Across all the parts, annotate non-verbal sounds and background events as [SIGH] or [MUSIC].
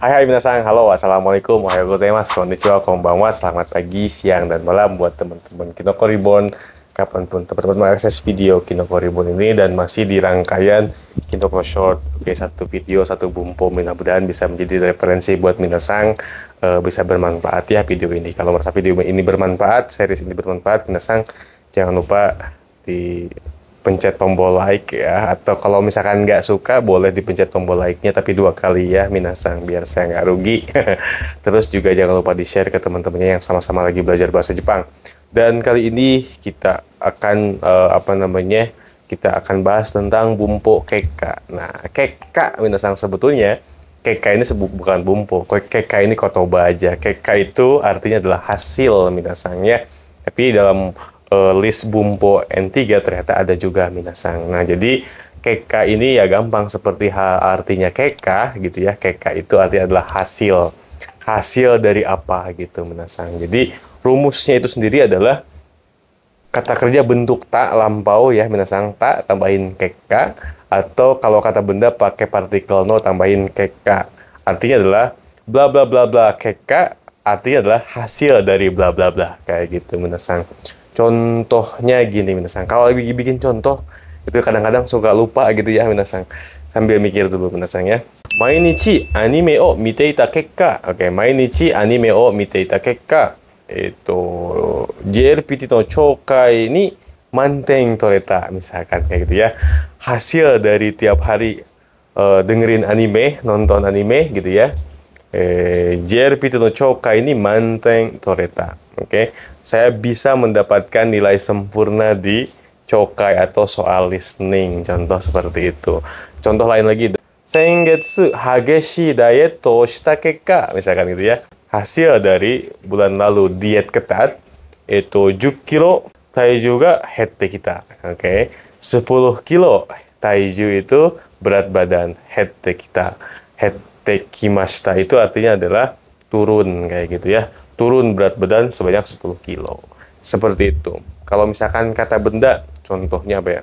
Hai hai minasan, halo assalamualaikum, ohayo gozaimasu, konnichiwa, konbanwa, selamat pagi, siang, dan malam buat teman-teman Kinoko Ribbon kapanpun teman-teman mengakses video Kinoko Ribbon ini dan masih di rangkaian Kinoko Short oke satu video, satu bumpo mudah-mudahan bisa menjadi referensi buat minasang uh, bisa bermanfaat ya video ini kalau merasa video ini bermanfaat, series ini bermanfaat minasang jangan lupa di pencet tombol like ya atau kalau misalkan nggak suka boleh dipencet tombol like-nya tapi dua kali ya minasang biar saya nggak rugi [LAUGHS] terus juga jangan lupa di share ke teman-temannya yang sama-sama lagi belajar bahasa Jepang dan kali ini kita akan uh, apa namanya kita akan bahas tentang bumpo keka nah keka minasang sebetulnya keka ini bukan bumpo keka ini kotoba aja keka itu artinya adalah hasil minasangnya tapi dalam Eh, list Bumpo N3 ternyata ada juga Minasang. Nah, jadi keka ini ya gampang seperti hal artinya keka gitu ya. Keka itu artinya adalah hasil. Hasil dari apa gitu Minasang. Jadi rumusnya itu sendiri adalah kata kerja bentuk tak lampau ya Minasang tak tambahin keka atau kalau kata benda pakai partikel no tambahin keka. Artinya adalah bla bla bla bla keka artinya adalah hasil dari bla bla bla kayak gitu Minasang. Contohnya gini Minasang, kalau lagi bikin contoh, itu kadang-kadang suka lupa gitu ya Minasang. Sambil mikir dulu Minasang ya. Mainichi anime o miteita kekka. Oke, okay, mainichi anime o chokai ni manten toreta misalkan kayak gitu ya. Hasil dari tiap hari uh, dengerin anime, nonton anime gitu ya. Eh, manten toreta. Oke, okay? saya bisa mendapatkan nilai sempurna di cokai atau soal listening. Contoh seperti itu. Contoh lain lagi, sengetsu hageshi diet to shitakeka. Misalkan gitu ya. Hasil dari bulan lalu diet ketat, itu 10 kilo taiju ga hette kita. Oke, okay? 10 kilo taiju itu berat badan hette kita. Hette kimashita itu artinya adalah turun kayak gitu ya. Turun berat badan sebanyak 10 kilo. Seperti itu. Kalau misalkan kata benda, contohnya apa ya?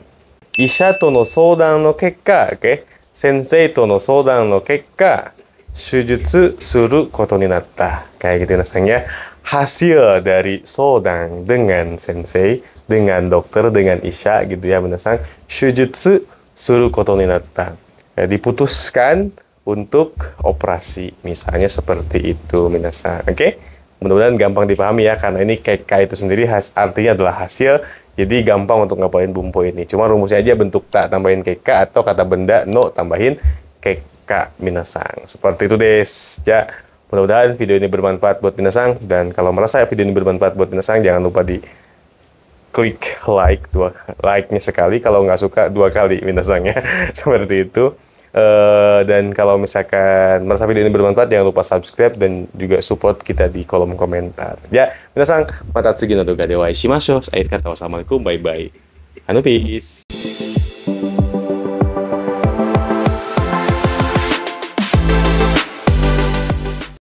Isha to no soudan no kekka, oke? Okay? Sensei to no soudan no kekka, shujutsu suru koto ni natta. Kayak gitu nasanya. Ya. Hasil dari soudan dengan sensei, dengan dokter, dengan Isha gitu ya, menasang shujutsu suru koto ni natta. Ya, diputuskan untuk operasi misalnya seperti itu minasa. oke okay? mudah-mudahan gampang dipahami ya karena ini KK itu sendiri has, artinya adalah hasil jadi gampang untuk ngapain bumbu ini cuma rumusnya aja bentuk tak tambahin KK atau kata benda no tambahin KK minasang seperti itu des ya mudah-mudahan video ini bermanfaat buat minasang dan kalau merasa video ini bermanfaat buat minasang jangan lupa di klik like dua like-nya sekali kalau nggak suka dua kali minasangnya [LAUGHS] seperti itu Eh, dan kalau misalkan merasa video ini bermanfaat, jangan lupa subscribe dan juga support kita di kolom komentar. Ya, minasang, matatsugi no doga dewa ishimasho. Akhir kata, wassalamualaikum, bye-bye. Anu, peace.